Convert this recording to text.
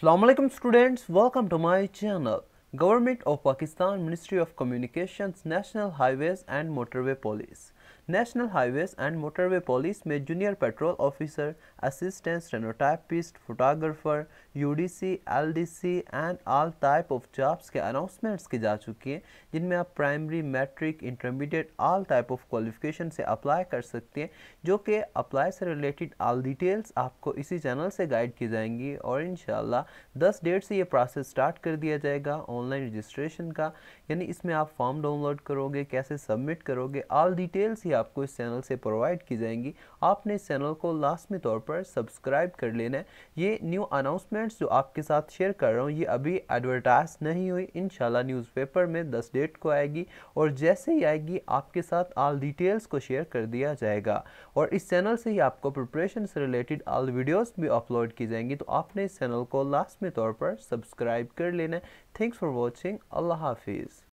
Assalamualaikum students welcome to my channel Government of Pakistan Ministry of Communications National Highways and Motorway Police national highways and motorway police में junior patrol officer assistant stenotypist photographer UDC LDC and all type of jobs के announcements की जा चुकी हैं जिनमें आप primary matric intermediate all type of qualification से apply कर सकते हैं जो कि अप्लाई से रिलेटेड ऑल डिटेल्स आपको इसी चैनल से गाइड की जाएंगी और इन दस डेट से ये प्रोसेस स्टार्ट कर दिया जाएगा ऑनलाइन रजिस्ट्रेशन का यानी इसमें आप फॉर्म डाउनलोड करोगे कैसे सबमिट करोगे ऑल डिटेल्स वीडियोस ही आपको इस चैनल से प्रोवाइड की जाएंगी आपने इस चैनल को लास्ट में तौर पर सब्सक्राइब कर लेना है ये न्यू अनाउंसमेंट्स जो आपके साथ शेयर कर रहा हूँ ये अभी एडवर्टाइज नहीं हुई इन न्यूज़पेपर में दस डेट को आएगी और जैसे ही आएगी आपके साथ आल डिटेल्स को शेयर कर दिया जाएगा और इस चैनल से ही आपको प्रिपरेशन से रिलेटेड आल वीडियोज़ भी अपलोड की जाएंगी तो आपने इस चैनल को लाजमी तौर पर सब्सक्राइब कर लेना है थैंक्स फॉर वॉचिंग अल्लाह हाफिज़